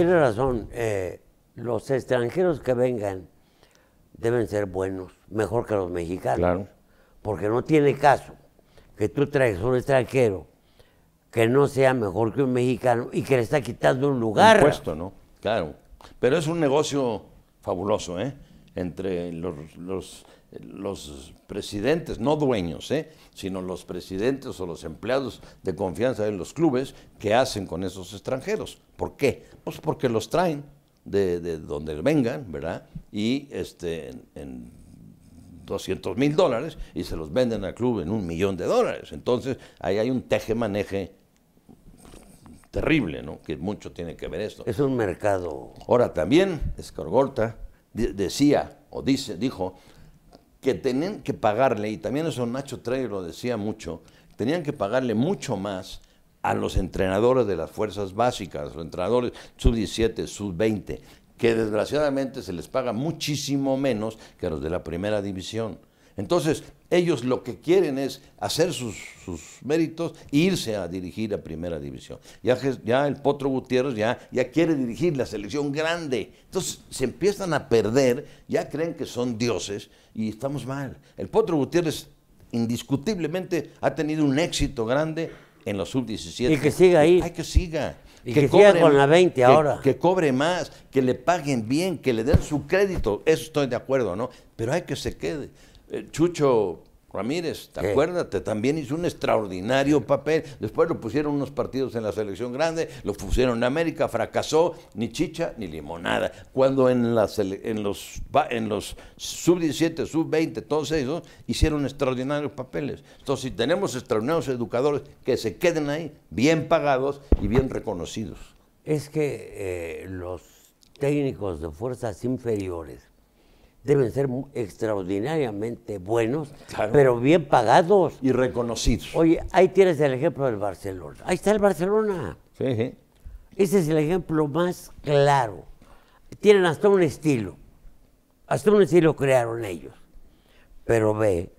tiene razón. Eh, los extranjeros que vengan deben ser buenos, mejor que los mexicanos. Claro. Porque no tiene caso que tú traigas un extranjero que no sea mejor que un mexicano y que le está quitando un lugar. Por puesto, ¿no? Claro. Pero es un negocio fabuloso, ¿eh? Entre los los presidentes, no dueños, eh, sino los presidentes o los empleados de confianza en los clubes, ¿qué hacen con esos extranjeros? ¿Por qué? Pues porque los traen de, donde vengan, ¿verdad? Y este, en, 200 mil dólares y se los venden al club en un millón de dólares. Entonces ahí hay un teje-maneje terrible, ¿no? Que mucho tiene que ver esto. Es un mercado. Ahora también, Escargolta decía o dice, dijo, que tenían que pagarle, y también eso Nacho Trey lo decía mucho, tenían que pagarle mucho más a los entrenadores de las fuerzas básicas, los entrenadores sub-17, sub-20, que desgraciadamente se les paga muchísimo menos que a los de la primera división. Entonces, ellos lo que quieren es hacer sus, méritos e irse a dirigir a Primera División. Ya, el Potro Gutiérrez ya, quiere dirigir la selección grande. Entonces, se empiezan a perder, ya creen que son dioses y estamos mal. El Potro Gutiérrez indiscutiblemente ha tenido un éxito grande en los sub-17. Y que siga ahí. Hay que siga. Y que, siga con la 20 ahora. Que cobre más, que le paguen bien, que le den su crédito. Eso estoy de acuerdo, ¿no? Pero hay que se quede. Eh, Chucho Ramírez, acuérdate? También hizo un extraordinario papel. Después lo pusieron unos partidos en la selección grande, lo pusieron en América, fracasó, ni chicha ni limonada. Cuando en, los, sub-17, sub-20, todos ellos, hicieron extraordinarios papeles. Entonces, si tenemos extraordinarios educadores que se queden ahí, bien pagados y bien reconocidos. Es que eh, los técnicos de fuerzas inferiores deben ser extraordinariamente buenos, pero bien pagados. Y reconocidos. Oye, ahí tienes el ejemplo del Barcelona. Ahí está el Barcelona. Ese es el ejemplo más claro. Tienen hasta un estilo. Hasta un estilo crearon ellos. Pero ve,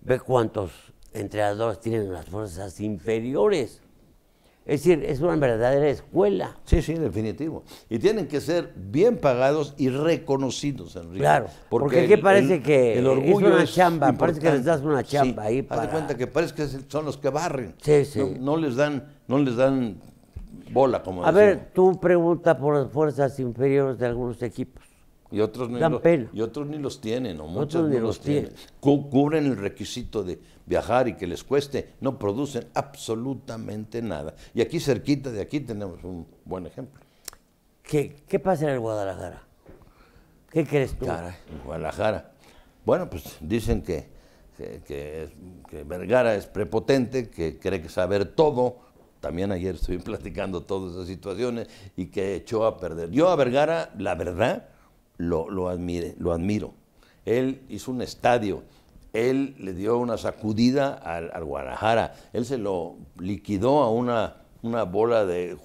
ve cuántos entrenadores tienen las fuerzas inferiores. Es decir, es una verdadera escuela. Sí, sí, definitivo. Y tienen que ser bien pagados y reconocidos, Enrique. Claro, porque, aquí parece que es una chamba, parece que les das una chamba ahí para... Haz de cuenta que parece que son los que barren. Sí, sí. No, les, dan, no les dan bola, como A ver, tú pregunta por las fuerzas inferiores de algunos equipos. Y otros ni, Y otros ni los tienen, o muchos ni los, tienen. Cubren el requisito de viajar y que les cueste, no producen absolutamente nada. Y aquí cerquita de aquí tenemos un buen ejemplo. ¿Qué, pasa en el Guadalajara? ¿Qué crees tú? en Guadalajara. Bueno, pues dicen que, Vergara es prepotente, que cree que saber todo, también ayer estoy platicando todas esas situaciones y que echó a perder. Yo a Vergara, la verdad, lo, admire, lo admiro. Él hizo un estadio, él le dio una sacudida al, Guadalajara, él se lo liquidó a una, una bola de,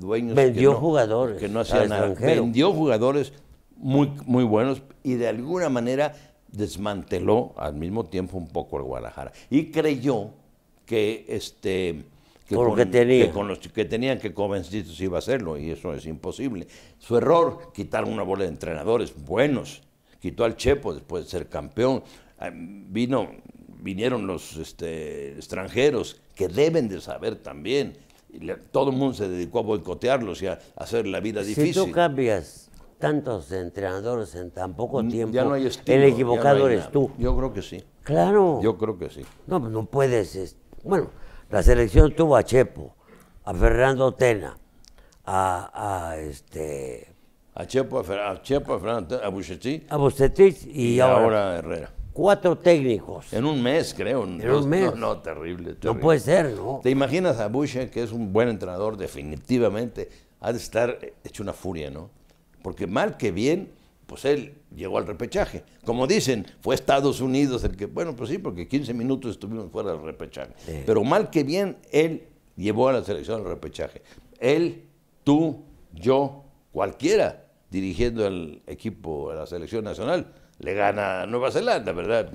dueños. que no, jugadores. nada. Vendió jugadores muy, muy buenos y de alguna manera desmanteló al mismo tiempo un poco el Guadalajara. Y creyó que este, que, con, que, los que tenían que si iba a hacerlo, y eso es imposible. Su error, quitar una bola de entrenadores buenos, quitó al Chepo después de ser campeón, ah, vino, vinieron los este, extranjeros que deben de saber también. Todo el mundo se dedicó a boicotearlos y a hacer la vida difícil. Si tú cambias tantos entrenadores en tan poco tiempo, el equivocado eres tú. Yo creo que sí. Claro. Yo creo que sí. No, pues no puedes. Bueno, la selección tuvo a Chepo, a Fernando Tena, a, este. A Chepo, a, Chepo, a a Bucetich. y, ahora, Herrera. Cuatro técnicos. En un mes, creo. En no, un mes. No, terrible, No puede ser, ¿no? ¿Te imaginas a Bucetich, que es un buen entrenador, definitivamente? Ha de estar hecho una furia, ¿no? Porque mal que bien pues, él llegó al repechaje. Como dicen, fue Estados Unidos el que, bueno, pues sí, porque 15 minutos estuvimos fuera del repechaje. Pero mal que bien, él llevó a la selección al repechaje. Él, tú, yo, cualquiera, dirigiendo el equipo, a la selección nacional, le gana a Nueva Zelanda, ¿verdad?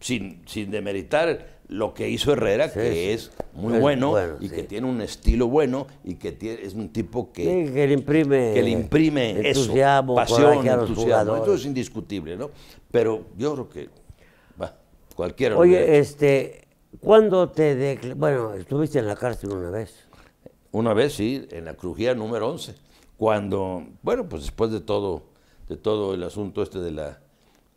sin, sin demeritar lo que hizo Herrera, que es muy bueno, y que tiene un estilo bueno y que es un tipo que, le imprime, que imprime eso, pasión, a entusiasmo. Eso es indiscutible, ¿no? Pero yo creo que cualquiera. Oye, este, ¿cuándo te bueno, estuviste en la cárcel una vez? Una vez sí, en la crujía número 11, cuando, bueno, pues después de todo, de todo el asunto este de la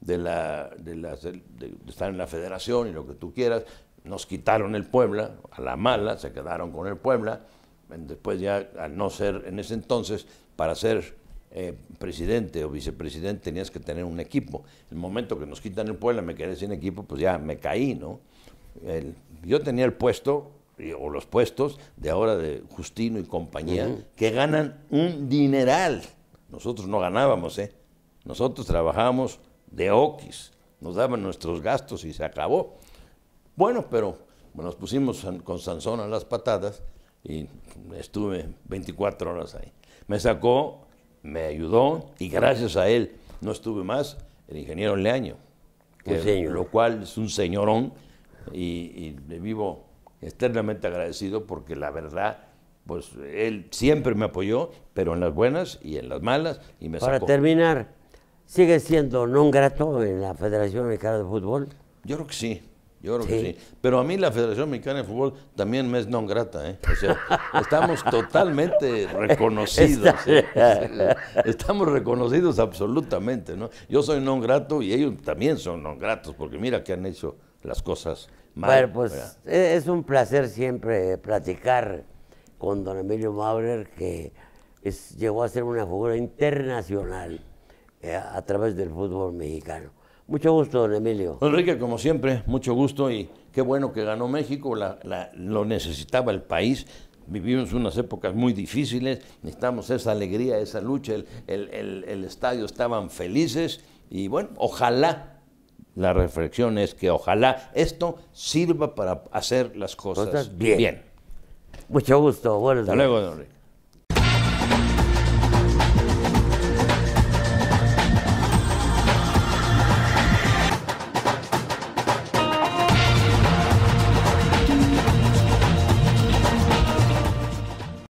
de, la, de, estar en la federación y lo que tú quieras. Nos quitaron el Puebla, a la mala, se quedaron con el Puebla. Después ya, al no ser en ese entonces, para ser eh, presidente o vicepresidente tenías que tener un equipo. El momento que nos quitan el Puebla, me quedé sin equipo, pues ya me caí, ¿no? yo tenía el puesto o los puestos de ahora de Justino y compañía, que ganan un dineral. Nosotros no ganábamos, ¿eh? Nosotros trabajábamos de Oquis, nos daban nuestros gastos y se acabó. Bueno, pero nos pusimos con Sansón a las patadas y estuve 24 horas ahí. Me sacó, me ayudó y gracias a él no estuve más el ingeniero Leaño, que, lo cual es un señorón y, le vivo eternamente agradecido porque la verdad pues él siempre me apoyó, pero en las buenas y en las malas, y me Para terminar, ¿Sigue siendo non grato en la Federación Mexicana de Fútbol? Yo creo que sí. Yo creo que sí. Pero a mí la Federación Mexicana de Fútbol también me es non grata. ¿eh? O sea, estamos totalmente reconocidos. ¿eh? Estamos reconocidos absolutamente. ¿no? Yo soy non grato y ellos también son non gratos, porque mira que han hecho las cosas mal. Bueno, pues eh, es un placer siempre platicar con don Emilio Maurer, que llegó a ser una figura internacional eh, a través del fútbol mexicano. Mucho gusto, don Emilio. Enrique, como siempre, mucho gusto y qué bueno que ganó México, lo necesitaba el país. Vivimos unas épocas muy difíciles, necesitamos esa alegría, esa lucha, el, estadio estaban felices y bueno, ojalá la reflexión es que ojalá esto sirva para hacer las cosas, bien. Mucho gusto. Hasta luego, don